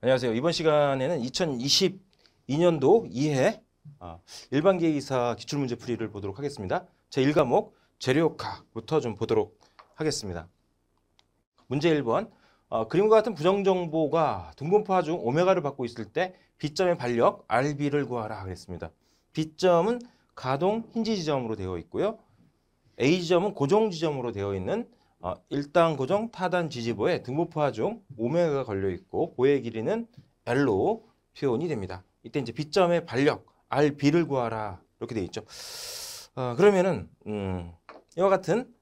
안녕하세요. 이번 시간에는 2022년도 2회 아, 일반계이사 기출문제 풀이를 보도록 하겠습니다. 제1과목 재료학부터 좀 보도록 하겠습니다. 문제 1번 어, 그림과 같은 부정정보가 등분파 중 오메가를 받고 있을 때 B점의 반력 RB를 구하라 그랬습니다. B점은 가동 힌지 지점으로 되어 있고요. A점은 지 고정 지점으로 되어 있는 어, 일단 고정 타단 지지보에 등부포화 중 오메가가 걸려 있고 보의 길이는 L로 표현이 됩니다. 이때 이제 B점의 반력 RB를 구하라 이렇게 돼 있죠. 어, 그러면은 음, 이와 같은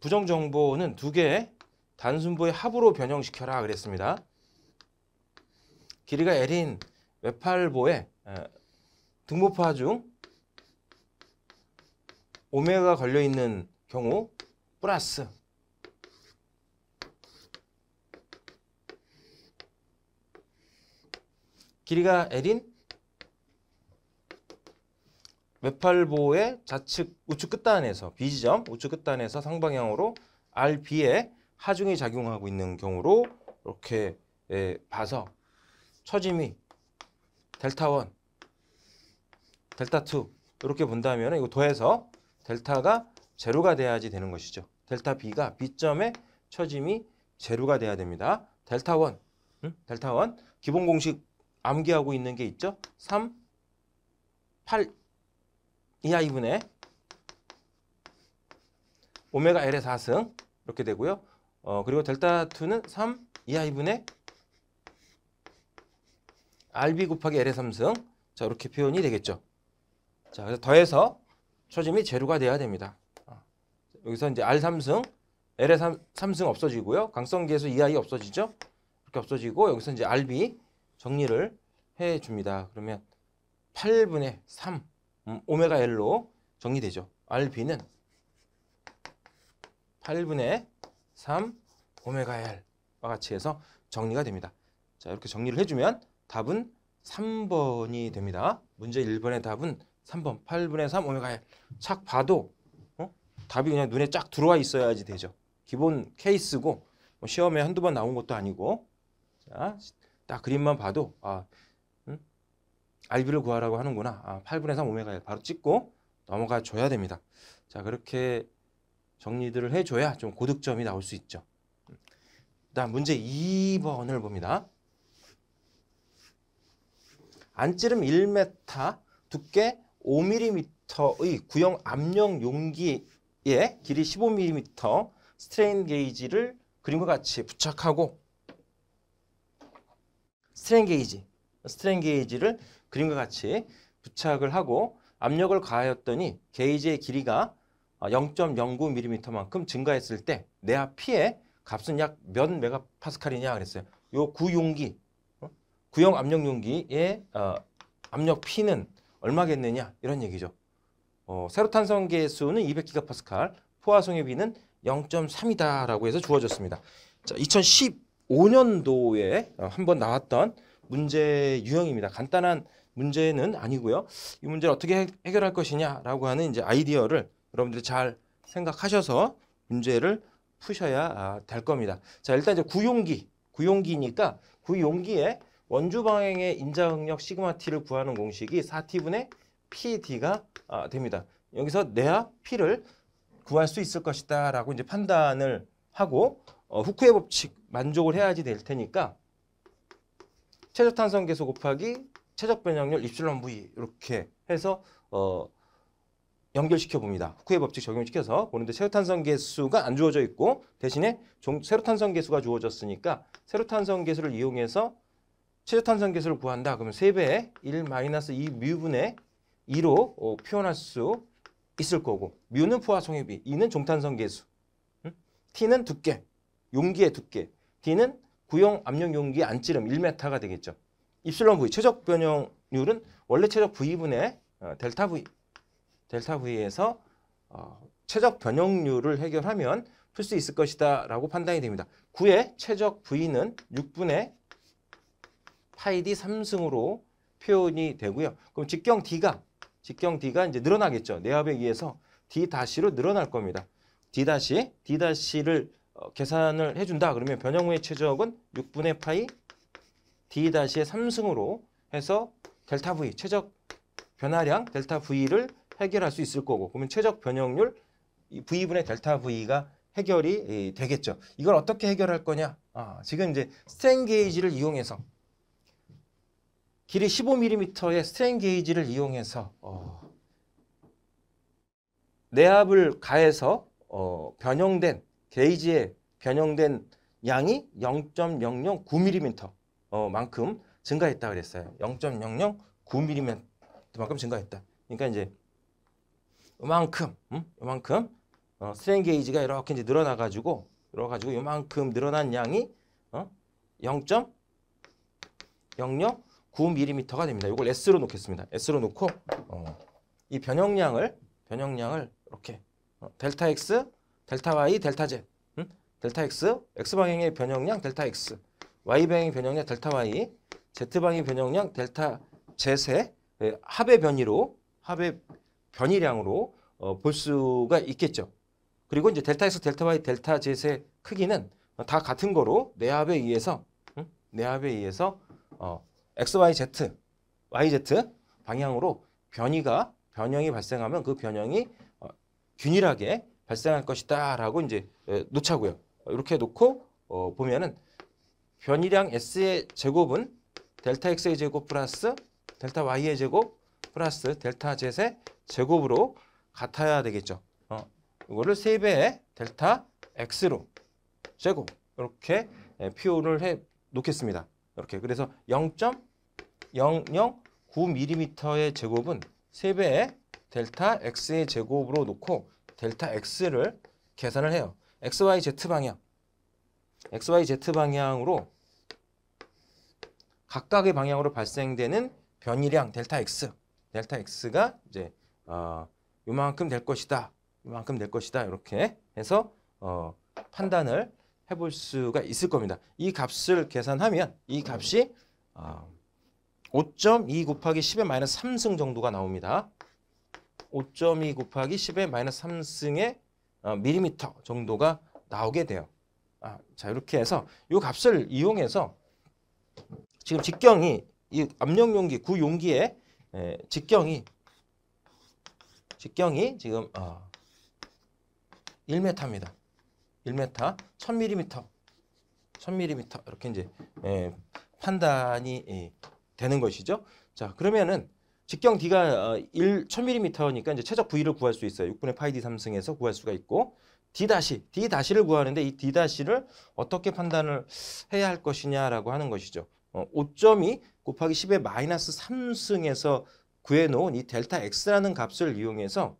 부정 정보는 두 개의 단순부의 합으로 변형시켜라 그랬습니다. 길이가 L인 외팔보의 등부화중 오메가가 걸려 있는 경우 플러스 길이가 L인 외팔보의 좌측 우측 끝단에서 B지점 우측 끝단에서 상방향으로 RB에 하중이 작용하고 있는 경우로 이렇게 예, 봐서 처짐이 델타 원, 델타 2 이렇게 본다면 이거 더해서 델타가 제로가 돼야지 되는 것이죠. 델타 B가 B점의 처짐이 제로가 돼야 됩니다. 델타 원, 응? 델타 원 기본 공식 암기하고 있는 게 있죠? 3, 8 이하 2분의 오메가 L의 4승 이렇게 되고요. 어, 그리고 델타 2는 3 이하 2분의 RB 곱하기 L의 3승 자 이렇게 표현이 되겠죠. 자 그래서 더해서 초점이 제로가 돼야 됩니다. 어, 여기서 이제 R 3승, L의 3, 승 없어지고요. 강성계서 이하 2 없어지죠. 이렇게 없어지고 여기서 이제 RB 정리를 해 줍니다. 그러면 8분의 3 음, 오메가 L로 정리되죠. RB는 8분의 3 오메가 L와 같이 해서 정리가 됩니다. 자 이렇게 정리를 해주면 답은 3번이 됩니다. 문제 1번의 답은 3번 8분의 3 오메가 L 착 봐도 어? 답이 그냥 눈에 쫙 들어와 있어야지 되죠. 기본 케이스고 뭐 시험에 한두 번 나온 것도 아니고 자딱 그림만 봐도 아, 음? RB를 구하라고 하는구나. 아, 8분의 3 오메가 1 바로 찍고 넘어가 줘야 됩니다. 자 그렇게 정리들을 해줘야 좀 고득점이 나올 수 있죠. 다음 문제 2번을 봅니다. 안찌름 1m, 두께 5mm의 구형 압력 용기에 길이 15mm 스트레인 게이지를 그림과 같이 부착하고 스트레 게이지, 스트레 게이지를 그림과 같이 부착을 하고 압력을 가하였더니 게이지의 길이가 0.09mm만큼 증가했을 때 내압 P의 값은 약 몇 메가파스칼이냐 그랬어요. 이 구용기, 어? 구형 압력 용기의 어, 압력 피는 얼마겠느냐 이런 얘기죠. 어, 세로탄성계 수는 200기가파스칼, 포화성의 비는 0.3이다라고 해서 주어졌습니다. 자, 2010 2005년도에 한번 나왔던 문제 유형입니다. 간단한 문제는 아니고요. 이 문제를 어떻게 해결할 것이냐라고 하는 이제 아이디어를 여러분들이 잘 생각하셔서 문제를 푸셔야 아, 될 겁니다. 자, 일단 이제 구용기, 구용기니까 구용기에 원주 방향의 인자 응력 시그마 t를 구하는 공식이 4t분의 pd가 아, 됩니다. 여기서 내압 p를 구할 수 있을 것이다라고 이제 판단을 하고 어, 후크의 법칙 만족을 해야지 될 테니까 최적 탄성 계수 곱하기 최적 변형률 입실론 V 이렇게 해서 어, 연결시켜 봅니다. 후크의 법칙 적용시켜서 보는데 세로탄성 계수가 안 주어져 있고 대신에 종, 세로탄성 계수가 주어졌으니까 세로탄성 계수를 이용해서 최저탄성 계수를 구한다. 그러면 3배의 1 마이너스 2 뮤분의 2로 어, 표현할 수 있을 거고 뮤는 포화 성해비 2는 종탄성 계수, 응? T는 두께, 용기의 두께. D는 구형 압력 용기 안찌름 1m가 되겠죠. 입실론 V 최적 변형률은 원래 최적 V분의 어, 델타 V 델타 V에서 어, 최적 변형률을 해결하면 풀 수 있을 것이다 라고 판단이 됩니다. 9의 최적 V는 6분의 파이 D 3승으로 표현이 되고요. 그럼 직경 D가 직경 D가 이제 늘어나겠죠. 내압에 의해서 D-로 다시 늘어날 겁니다. D-D-를 다시 다시 어, 계산을 해준다. 그러면 변형후의 최적은 6분의 파이 d-의 3승으로 해서 델타 v 최적 변화량 델타 v를 해결할 수 있을 거고 그러면 최적 변형률 v분의 델타 v가 해결이 되겠죠. 이걸 어떻게 해결할 거냐? 아, 지금 이제 스트레인 게이지를 이용해서 길이 15mm의 스트레인 게이지를 이용해서 어, 내압을 가해서 어, 변형된 게이지에 변형된 양이 0.009mm 어, 만큼 증가했다 그랬어요. 0.009mm 만큼 증가했다. 그러니까 이제 이만큼 음? 요만큼 어, 스트레인 게이지가 이렇게 이제 늘어나가지고 늘어가지고 요만큼 늘어난 양이 어? 0.009mm가 됩니다. 이걸 S로 놓겠습니다. S로 놓고 어, 이 변형량을 변형량을 이렇게 어, 델타 X 델타 y, 델타 z, 응? 델타 x, x 방향의 변형량 델타 x, y 방향의 변형량 델타 y, z 방향의 변형량 델타 z의 예, 합의 변이로 합의 변이량으로 어, 볼 수가 있겠죠. 그리고 이제 델타 x, 델타 y, 델타 z의 크기는 다 같은 거로 내합에 네 의해서 응? 내합에 네 의해서 어, x, y, z, y, z 방향으로 변이가 변형이 발생하면 그 변형이 어, 균일하게 발생할 것이다라고 이제 예, 놓자고요. 이렇게 놓고 어, 보면은 변이량 S의 제곱은 델타 X의 제곱 플러스 델타 Y의 제곱 플러스 델타 Z의 제곱으로 같아야 되겠죠. 어, 이거를 3배의 델타 X로 제곱 이렇게 예, 표현을 해 놓겠습니다. 이렇게 그래서 0.009mm의 제곱은 3배의 델타 X의 제곱으로 놓고 델타 x를 계산을 해요. xyz 방향. xyz 방향으로 각각의 방향으로 발생되는 변이량 델타 x. 델타 x가 이제 어, 요만큼 될 것이다. 요만큼 될 것이다. 이렇게 해서 어, 판단을 해볼 수가 있을 겁니다. 이 값을 계산하면 이 값이 어, 5.2 곱하기 10의 마이너스 3승 정도가 나옵니다. 5.2 곱하기 10의 마이너스 3승의 어, 밀리미터 정도가 나오게 돼요. 아, 자 이렇게 해서 이 값을 이용해서 지금 직경이 이 압력 용기 구 용기의 에, 예, 직경이 직경이 지금 어, 1m입니다. 1m, 1000mm, 1000mm 이렇게 이제 에, 예, 판단이 에, 예, 되는 것이죠. 자 그러면은 직경 D가 1 어, 1000mm니까 이제 최적 V를 구할 수 있어요. 6분의 파이 D 삼승에서 구할 수가 있고 D 다시, D 다시를 구하는데 이 D 다시를 어떻게 판단을 해야 할 것이냐라고 하는 것이죠. 어, 5.2 곱하기 10의 마이너스 3승에서 구해놓은 이 델타 X라는 값을 이용해서